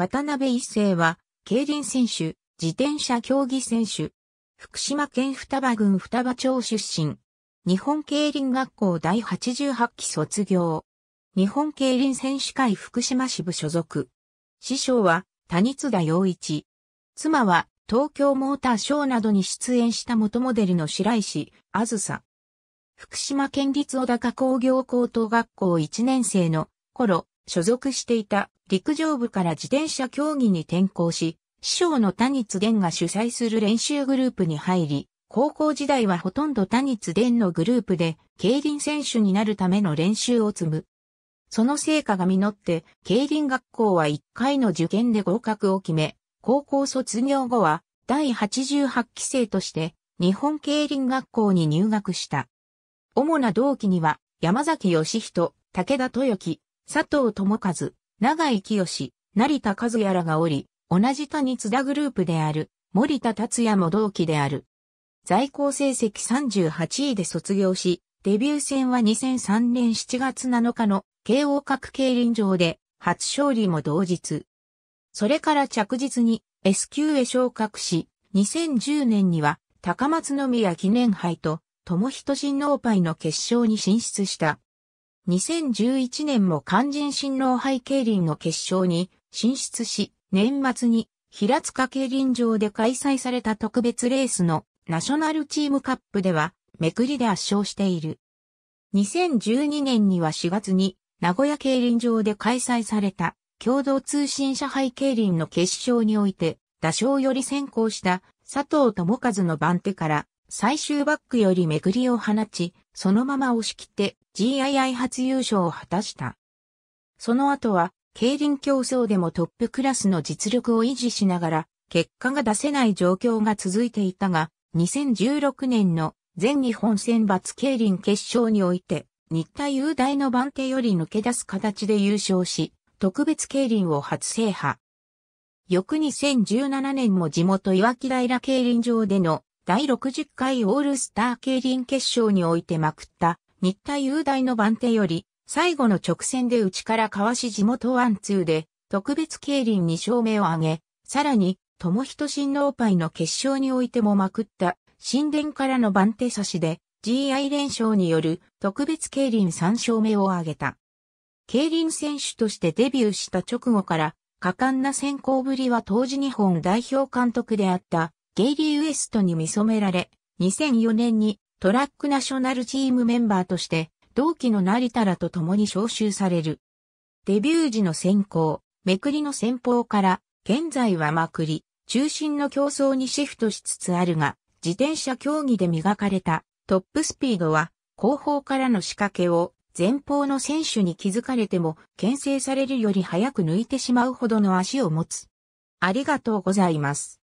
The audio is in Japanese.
渡辺一世は、競輪選手、自転車競技選手、福島県双葉郡双葉町出身、日本競輪学校第88期卒業、日本競輪選手会福島支部所属、師匠は谷津田洋一、妻は東京モーターショーなどに出演した元モデルの白石あずさ。福島県立小高工業高等学校1年生の頃、所属していた陸上部から自転車競技に転向し、師匠の谷津玄が主催する練習グループに入り、高校時代はほとんど谷津伝のグループで、競輪選手になるための練習を積む。その成果が実って、競輪学校は1回の受験で合格を決め、高校卒業後は、第88期生として、日本競輪学校に入学した。主な同期には、山崎義人、武田豊樹、佐藤智和、長井清、成田和也らがおり、同じ他に津田グループである、森田達也も同期である。在校成績38位で卒業し、デビュー戦は2003年7月7日の慶応各競輪場で初勝利も同日。それから着実に S 級へ昇格し、2010年には高松宮記念杯と友人親パイの決勝に進出した。2011年も肝心新郎杯競輪の決勝に進出し、年末に平塚競輪場で開催された特別レースのナショナルチームカップではめくりで圧勝している。2012年には4月に名古屋競輪場で開催された共同通信社杯競輪の決勝において打賞より先行した佐藤智和の番手から最終バックよりめりを放ち、そのまま押し切って GII 初優勝を果たした。その後は、競輪競争でもトップクラスの実力を維持しながら、結果が出せない状況が続いていたが、2016年の全日本選抜競輪決勝において、日体雄大の番手より抜け出す形で優勝し、特別競輪を初制覇。翌2017年も地元岩木平競輪場での第60回オールスター競輪決勝においてまくった日体雄大の番手より最後の直線で内からかわし地元ワンツーで特別競輪2勝目を挙げ、さらに友人新パイの決勝においてもまくった神殿からの番手差しで GI 連勝による特別競輪3勝目を挙げた。競輪選手としてデビューした直後から果敢な先行ぶりは当時日本代表監督であったゲイリー・ウエストに見染められ、2004年にトラックナショナルチームメンバーとして同期の成田らと共に招集される。デビュー時の先行、めくりの先方から、現在はまくり、中心の競争にシフトしつつあるが、自転車競技で磨かれたトップスピードは、後方からの仕掛けを前方の選手に気づかれても、牽制されるより早く抜いてしまうほどの足を持つ。ありがとうございます。